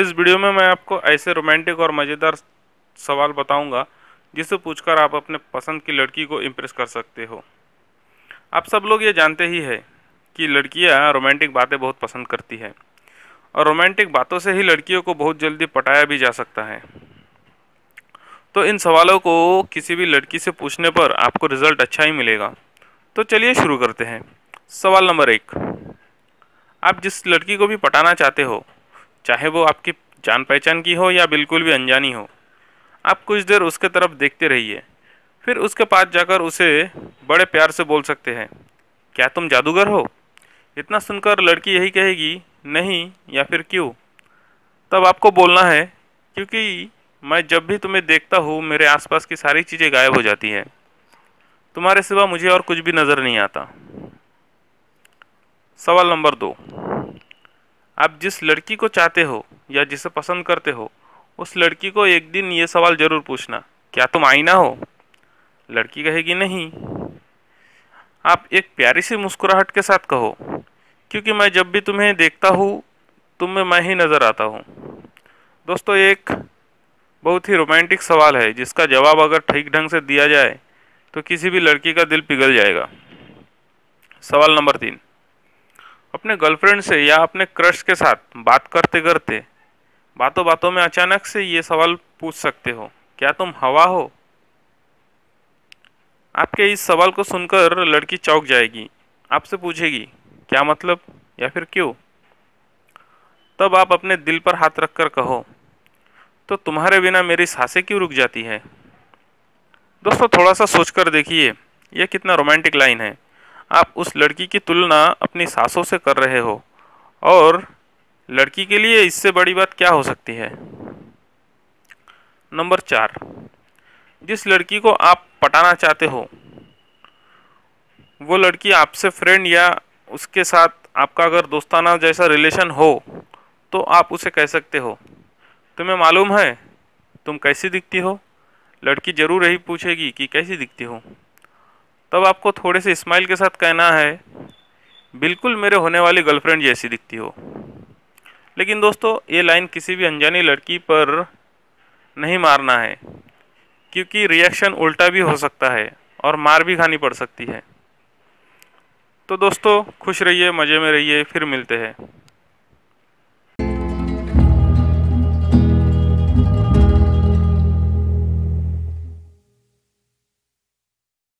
इस वीडियो में मैं आपको ऐसे रोमांटिक और मज़ेदार सवाल बताऊंगा जिसे पूछकर आप अपने पसंद की लड़की को इम्प्रेस कर सकते हो आप सब लोग ये जानते ही है कि लड़कियां रोमांटिक बातें बहुत पसंद करती हैं और रोमांटिक बातों से ही लड़कियों को बहुत जल्दी पटाया भी जा सकता है तो इन सवालों को किसी भी लड़की से पूछने पर आपको रिज़ल्ट अच्छा ही मिलेगा तो चलिए शुरू करते हैं सवाल नंबर एक आप जिस लड़की को भी पटाना चाहते हो चाहे वो आपकी जान पहचान की हो या बिल्कुल भी अनजानी हो आप कुछ देर उसके तरफ देखते रहिए फिर उसके पास जाकर उसे बड़े प्यार से बोल सकते हैं क्या तुम जादूगर हो इतना सुनकर लड़की यही कहेगी नहीं या फिर क्यों तब आपको बोलना है क्योंकि मैं जब भी तुम्हें देखता हूँ मेरे आसपास की सारी चीज़ें गायब हो जाती हैं तुम्हारे सिवा मुझे और कुछ भी नज़र नहीं आता सवाल नंबर दो आप जिस लड़की को चाहते हो या जिसे पसंद करते हो उस लड़की को एक दिन ये सवाल ज़रूर पूछना क्या तुम आईना हो लड़की कहेगी नहीं आप एक प्यारी सी मुस्कुराहट के साथ कहो क्योंकि मैं जब भी तुम्हें देखता हूँ तुम में मैं ही नज़र आता हूँ दोस्तों एक बहुत ही रोमांटिक सवाल है जिसका जवाब अगर ठीक ढंग से दिया जाए तो किसी भी लड़की का दिल पिघल जाएगा सवाल नंबर तीन अपने गर्लफ्रेंड से या अपने क्रश के साथ बात करते करते बातों बातों में अचानक से ये सवाल पूछ सकते हो क्या तुम हवा हो आपके इस सवाल को सुनकर लड़की चौक जाएगी आपसे पूछेगी क्या मतलब या फिर क्यों तब आप अपने दिल पर हाथ रखकर कहो तो तुम्हारे बिना मेरी सांसें क्यों रुक जाती है दोस्तों थोड़ा सा सोच कर देखिए यह कितना रोमांटिक लाइन है आप उस लड़की की तुलना अपनी सासों से कर रहे हो और लड़की के लिए इससे बड़ी बात क्या हो सकती है नंबर चार जिस लड़की को आप पटाना चाहते हो वो लड़की आपसे फ्रेंड या उसके साथ आपका अगर दोस्ताना जैसा रिलेशन हो तो आप उसे कह सकते हो तुम्हें मालूम है तुम कैसी दिखती हो लड़की ज़रूर यही पूछेगी कि कैसी दिखती हो तब आपको थोड़े से स्माइल के साथ कहना है बिल्कुल मेरे होने वाली गर्लफ्रेंड जैसी दिखती हो लेकिन दोस्तों ये लाइन किसी भी अनजानी लड़की पर नहीं मारना है क्योंकि रिएक्शन उल्टा भी हो सकता है और मार भी खानी पड़ सकती है तो दोस्तों खुश रहिए मज़े में रहिए फिर मिलते हैं